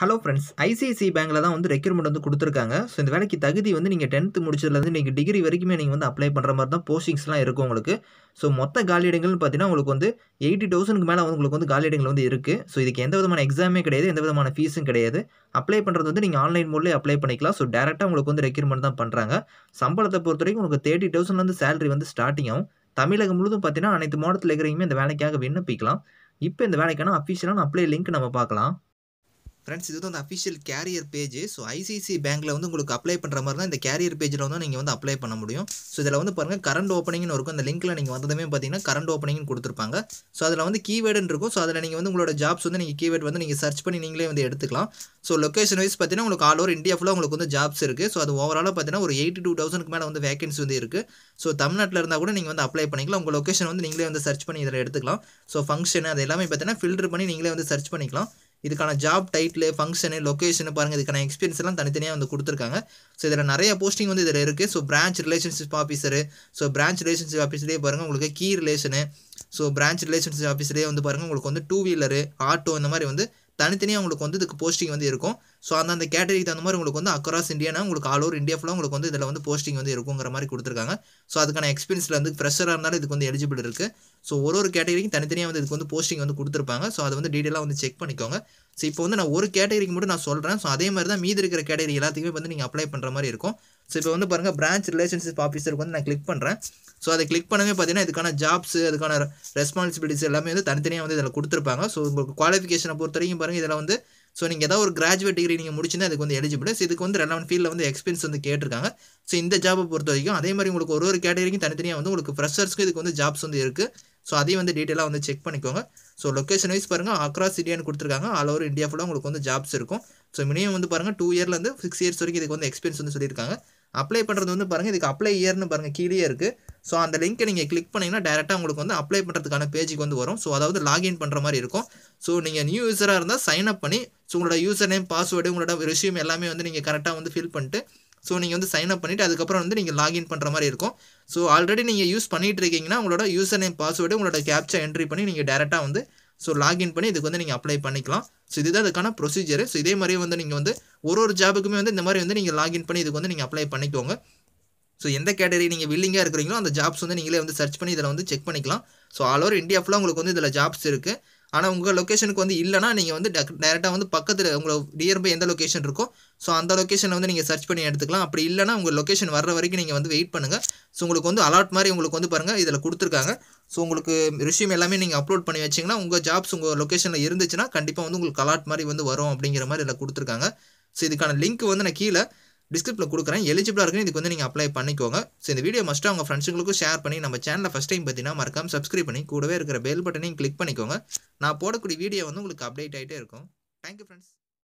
hello friends ICICI பேங்கில் தான் வந்து ரெக்யூர்மெண்ட் வந்து கொடுத்துருக்காங்க ஸோ இந்த வேலைக்கு தகுதி வந்து நீங்கள் டென்த்து முடிச்சதுலேருந்து நீங்கள் டிகிரி வரைக்குமே நீங்கள் வந்து அப்ளை பண்ணுற மாதிரி தான் போஸ்டிங்ஸ்லாம் இருக்கும் உங்களுக்கு ஸோ மொத்த காலியிடங்கள்னு பார்த்தீங்கன்னா உங்களுக்கு வந்து எயிட்டி தௌசண்ட்க்கு மேலே வந்து உங்களுக்கு வந்து காலியிடங்கள் வந்து இருக்குது ஸோ இதுக்கு எந்த விதமான எக்ஸாமே கிடையாது எந்த விதமான ஃபீஸும் கிடையாது அப்ளை பண்ணுறது வந்து நீங்கள் ஆன்லைன் மூலியம் அப்ளை பண்ணிக்கலாம் ஸோ டேரெக்டாக உங்களுக்கு வந்து ரெக்யூர்மெண்ட் தான் பண்ணுறாங்க சம்பளத்தை பொறுத்த வரைக்கும் உங்களுக்கு தேர்ட்டி தௌசண்ட்லேருந்து சேலரி வந்து ஸ்டார்டிங் ஆகும் தமிழகம் முழுதும் பார்த்தீங்கன்னா அனைத்து மாவட்டத்தில் இருக்கிறவங்க இந்த வேலைக்காக விண்ணப்பிக்கலாம் இப்போ இந்த வேலைக்கான அஃபீஷியலான அப்ளை லிங்க் நம்ம பார்க்கலாம் ஃப்ரெண்ட்ஸ் இது வந்து official career page so ICC பேங்க்கில் வந்து உங்களுக்கு அப்ளை பண்ணுற மாதிரி தான் இந்த கேரியர் பேஜில் வந்து நீங்கள் வந்து அப்ளை பண்ண முடியும் ஸோ இதில் வந்து பாருங்கள் கரண்ட் ஓப்பனிங்னு இருக்கும் அந்த லிங்க்கில் நீங்கள் வந்ததுமே பார்த்தீங்கன்னா கரண்ட் ஓப்பனிங்னு கொடுத்துருப்பாங்க ஸோ அதில் வந்து கீவேர்டுன்னு இருக்கும் ஸோ அதில் நீங்கள் வந்து உங்களோட ஜாப்ஸ் வந்து நீங்கள் கீவேர்டு வந்து நீங்கள் சர்ச் பண்ணி நீங்களே வந்து எடுத்துக்கலாம் ஸோ லொக்கேஷன் வைஸ் பார்த்தீங்கன்னா உங்களுக்கு ஆல் ஓவர் இந்தியா ஃபுல்லாக உங்களுக்கு வந்து ஜாப்ஸ் இருக்குது ஸோ அது ஓவராலாக பார்த்தீங்கன்னா ஒரு எயிட்டி டூ தௌசண்ட்க்கு மேலே வந்து வேகன்சி வந்து இருக்குது ஸோ தமிழ்நாட்டில் இருந்தால் கூட நீங்கள் வந்து அப்ளை பண்ணிக்கலாம் உங்கள் லொக்கேஷன் வந்து நீங்களே வந்து சர்ச் பண்ணி இதில் எடுத்துக்கலாம் ஸோ ஃபங்க்ஷன் அது எல்லாமே பார்த்தீங்கன்னா ஃபில்டர் பண்ணி நீங்களே வந்து சர்ச் பண்ணிக்கலாம் இதுக்கான ஜாப் டைட்டில் ஃபங்க்ஷனு லொக்கேஷனு பாருங்கள் இதுக்கான எக்ஸ்பீரியன்ஸ் எல்லாம் தனித்தனியாக வந்து கொடுத்துருக்காங்க ஸோ இதில் நிறைய போஸ்டிங் வந்து இதில் இருக்குது so branch relationship officer so branch relationship ஆஃபீஸ்லேயே பாருங்கள் உங்களுக்கு key relation so branch relationship ஆஃபீஸ்லேயே வந்து பாருங்கள் உங்களுக்கு வந்து டூ வீலரு ஆட்டோ இந்த மாதிரி வந்து தனித்தனியாக உங்களுக்கு வந்து இதுக்கு போஸ்டிங் வந்து இருக்கும் ஸோ அந்தந்த கேட்டகரிக்கு தகுந்த மாதிரி உங்களுக்கு வந்து அக்ராஸ் இந்தியானா உங்களுக்கு ஆல் ஓவர் இந்தியா ஃபுல்லாக உங்களுக்கு வந்து இதில் வந்து போஸ்டிங் வந்து இருக்குங்கிற மாதிரி கொடுத்துருக்காங்க ஸோ அதுக்கான எக்ஸ்பீரியன்ஸில் வந்து ஃப்ரெஷராக இருந்தாலும் இதுக்கு வந்து எலிஜிபிள் இருக்குது ஸோ ஒரு ஒரு கேட்டகரிக்கும் தனித்தனியாக வந்து இதுக்கு வந்து போஸ்டிங் வந்து கொடுத்துருப்பாங்க ஸோ அதை வந்து டீட்டெயிலாக வந்து செக் பண்ணிக்கோங்க ஸோ இப்போ வந்து நான் ஒரு கேட்டகரிக்கு மட்டும் நான் சொல்கிறேன் ஸோ அதே மாதிரி தான் மீதி இருக்கிற கேட்டகரி எல்லாத்துக்குமே வந்து நீங்கள் அப்ளை பண்ணுற மாதிரி இருக்கும் ஸோ இப்போ வந்து பாருங்கள் பிரான்ச் ரிலேஷன்ஷிப் ஆஃபீஸருக்கு வந்து நான் கிளிக் பண்ணுறேன் ஸோ அதை கிளிக் பண்ணவே பார்த்தீங்கன்னா இதுக்கான ஜாப்ஸ் அதுக்கான ரெஸ்பான்சிபிலிட்டிஸ் எல்லாமே வந்து தனித்தனியாக வந்து இதில் கொடுத்துருப்பாங்க ஸோ உங்களுக்கு குவாலிஃபிகேஷனை பொறுத்த வரைக்கும் பாருங்கள் இதில் வந்து ஸோ நீங்கள் ஏதாவது ஒரு கிராஜுவேட் டிகிரி நீங்கள் முடிச்சுன்னா அதுக்கு வந்து எலிஜிபிள் ஸோ இதுக்கு வந்து ரெலவன் ஃபீல்டில் வந்து எக்ஸ்பீரியன்ஸ் வந்து கேட்டிருக்காங்க ஸோ இந்த ஜாப்பை பொறுத்த வரைக்கும் அதே மாதிரி உங்களுக்கு ஒரு ஒரு கேட்டகரிக்கும் தனித்தனியாக வந்து உங்களுக்கு ஃப்ரெஷர்ஸ்க்கு இதுக்கு வந்து ஜாப்ஸ் வந்து இருக்குது ஸோ அதையும் வந்து டீட்டெயிலாக வந்து செக் பண்ணிக்கோங்க ஸோ லொக்கேஷன் வைஸ் பாருங்கள் அக்ராஸ் இண்டியான்னு கொடுத்துருக்காங்க ஆல் ஓவர் இந்தியா ஃபுல்லாக உங்களுக்கு வந்து ஜாப்ஸ் இருக்கும் ஸோ மினிமம் வந்து பாருங்கள் டூ இயர்லேருந்து சிக்ஸ் இயர்ஸ் வரைக்கும் இதுக்கு வந்து எக்ஸ்பீரியன்ஸ் வந்து சொல்லியிருக்காங்க அப்ளை பண்ணுறது வந்து பாருங்கள் இதுக்கு அப்ளை இயர்னு பாருங்கள் கீழே இருக்குது ஸோ அந்த லிங்க்கை நீங்கள் கிளிக் பண்ணிங்கன்னா டேரெக்டாக உங்களுக்கு வந்து அப்ளை பண்ணுறதுக்கான பேஜுக்கு வந்து வரும் ஸோ அதாவது லாகின் பண்ணுற மாதிரி இருக்கும் ஸோ நீங்கள் நியூ யூஸராக இருந்தால் சைன் அப் பண்ணி ஸோ உங்களோட யூசர் நேம் பாஸ்வேர்டு உங்களோட ரிசியூம் எல்லாமே வந்து நீங்கள் கரெக்டாக வந்து ஃபில் பண்ணிட்டு ஸோ நீங்கள் வந்து சைன் அப் பண்ணிவிட்டு அதுக்கப்புறம் வந்து நீங்கள் லாகின் பண்ணுற மாதிரி இருக்கும் ஸோ ஆல்ரெடி நீங்கள் யூஸ் பண்ணிகிட்டு இருக்கீங்கன்னா உங்களோட யூசர் நேம் பாஸ்வேர்டு உங்களோட கேப்ச்சா என்ட்ரி பண்ணி நீங்கள் டேரெக்டாக வந்து ஸோ லாகின் பண்ணி இதுக்கு வந்து நீங்கள் அப்ளை பண்ணிக்கலாம் ஸோ இதுதான் அதுக்கான ப்ரொசீஜர் ஸோ இதே மாதிரியே வந்து நீங்கள் வந்து ஒரு ஒரு ஜாபுக்குமே வந்து இந்த மாதிரி வந்து நீங்கள் லாகின் பண்ணி இதுக்கு வந்து நீங்கள் அப்ளை பண்ணிக்கோங்க ஸோ எந்த கேட்டகரி நீங்கள் வில்லிங்காக இருக்கிறீங்களோ அந்த ஜாப்ஸ் வந்து நீங்களே வந்து சர்ச் பண்ணி இதில் வந்து செக் பண்ணிக்கலாம் ஸோ ஆல் ஓவர் இந்தியா ஃபுல்லாக உங்களுக்கு வந்து இதில் ஜாப்ஸ் இருக்குது ஆனால் உங்கள் லொக்கேஷனுக்கு வந்து இல்லைனா நீங்கள் வந்து டேரெக்டாக வந்து பக்கத்தில் உங்களை நியர்பை எந்த லொக்கேஷன் இருக்கோ ஸோ அந்த லொக்கேஷனை வந்து நீங்கள் சர்ச் பண்ணி எடுத்துக்கலாம் அப்படி இல்லைனா உங்கள் லொக்கேஷன் வர்ற வரைக்கும் நீங்கள் வந்து வெயிட் பண்ணுங்கள் ஸோ உங்களுக்கு வந்து அலாட் மாதிரி உங்களுக்கு வந்து பாருங்கள் இதில் கொடுத்துருக்காங்க ஸோ உங்களுக்கு ரிஷ்யூம் எல்லாமே நீங்கள் அப்லோட் பண்ணி வச்சிங்கன்னா உங்கள் ஜாப்ஸ் உங்கள் லொக்கேஷனில் இருந்துச்சுன்னா கண்டிப்பாக வந்து உங்களுக்கு அலாட் மாதிரி வந்து வரும் அப்படிங்கிற மாதிரி இதில் கொடுத்துருக்காங்க ஸோ இதுக்கான லிங்க் வந்து நான் கீழே டிஸ்கிரிப்ஷனில் கொடுக்குறேன் எலிஜிபிளாக இருக்குன்னு இதுக்கு வந்து நீங்கள் அப்ளை பண்ணிக்கோங்க ஸோ இந்த வீடியோ மஸ்ட்டாக உங்கள் ஃப்ரெண்ட்ஸுங்களுக்கும் ஷேர் பண்ணி நம்ம சேனலில் ஃபஸ்ட் டைம் பார்த்தீங்கன்னா மறக்காம சப்ஸ்கிரைப் பண்ணி கூடவே இருக்கிற பெல் பட்டனையும் கிளிக் பண்ணிக்கோங்க நான் போடக்கூடிய வீடியோ வந்து உங்களுக்கு அப்டேட் ஆகிட்டே இருக்கும் தேங்க்யூ ஃப்ரெண்ட்ஸ்